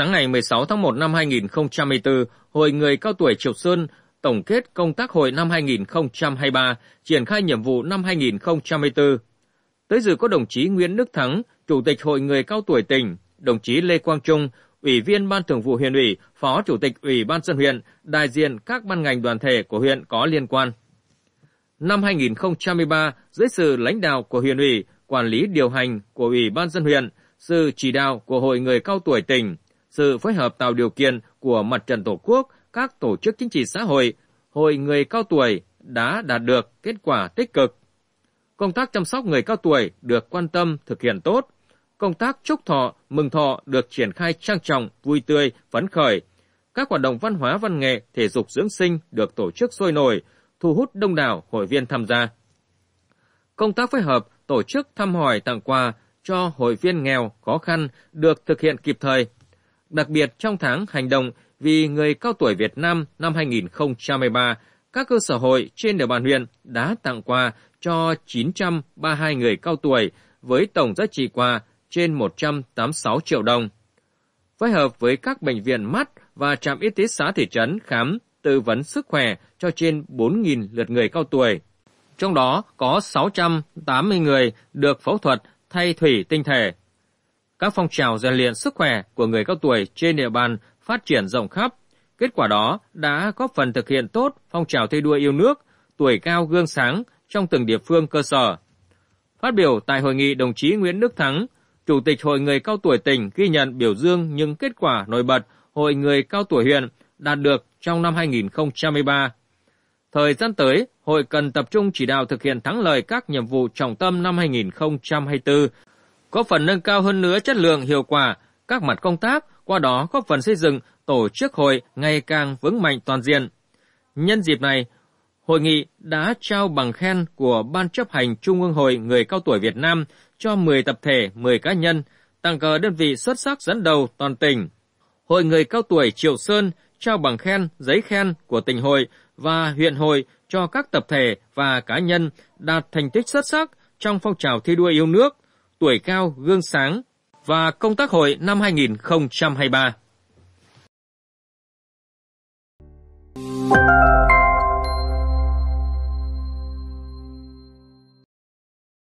Sáng ngày 16 tháng 1 năm 2024, Hội Người Cao Tuổi Triều Sơn tổng kết công tác hội năm 2023, triển khai nhiệm vụ năm 2024. Tới dự có đồng chí Nguyễn Đức Thắng, Chủ tịch Hội Người Cao Tuổi tỉnh, đồng chí Lê Quang Trung, Ủy viên Ban Thường vụ huyện ủy, Phó Chủ tịch Ủy ban dân huyện, đại diện các ban ngành đoàn thể của huyện có liên quan. Năm 2023, dưới sự lãnh đạo của huyện ủy, quản lý điều hành của Ủy ban dân huyện, sự chỉ đạo của Hội Người Cao Tuổi tỉnh, sự phối hợp tạo điều kiện của mặt trận tổ quốc, các tổ chức chính trị xã hội, hội người cao tuổi đã đạt được kết quả tích cực. Công tác chăm sóc người cao tuổi được quan tâm thực hiện tốt. Công tác chúc thọ, mừng thọ được triển khai trang trọng, vui tươi, phấn khởi. Các hoạt động văn hóa văn nghệ, thể dục dưỡng sinh được tổ chức sôi nổi, thu hút đông đảo hội viên tham gia. Công tác phối hợp tổ chức thăm hỏi tặng quà cho hội viên nghèo khó khăn được thực hiện kịp thời, đặc biệt trong tháng hành động vì người cao tuổi Việt Nam năm 2023, các cơ sở hội trên địa bàn huyện đã tặng quà cho 932 người cao tuổi với tổng giá trị quà trên 186 triệu đồng. Phối hợp với các bệnh viện mắt và trạm y tế xã thị trấn khám, tư vấn sức khỏe cho trên 4.000 lượt người cao tuổi. Trong đó có 680 người được phẫu thuật thay thủy tinh thể, các phong trào rèn luyện sức khỏe của người cao tuổi trên địa bàn phát triển rộng khắp. Kết quả đó đã góp phần thực hiện tốt phong trào thi đua yêu nước, tuổi cao gương sáng trong từng địa phương cơ sở. Phát biểu tại hội nghị đồng chí Nguyễn Đức Thắng, Chủ tịch Hội người cao tuổi tỉnh ghi nhận biểu dương những kết quả nổi bật Hội người cao tuổi huyện đạt được trong năm 2013. Thời gian tới, Hội cần tập trung chỉ đạo thực hiện thắng lợi các nhiệm vụ trọng tâm năm 2024 có phần nâng cao hơn nữa chất lượng hiệu quả các mặt công tác, qua đó góp phần xây dựng tổ chức hội ngày càng vững mạnh toàn diện. Nhân dịp này, hội nghị đã trao bằng khen của Ban chấp hành Trung ương Hội Người Cao Tuổi Việt Nam cho 10 tập thể, 10 cá nhân, tặng cờ đơn vị xuất sắc dẫn đầu toàn tỉnh. Hội Người Cao Tuổi Triệu Sơn trao bằng khen, giấy khen của tỉnh hội và huyện hội cho các tập thể và cá nhân đạt thành tích xuất sắc trong phong trào thi đua yêu nước – tuổi cao gương sáng và công tác hội năm 2023.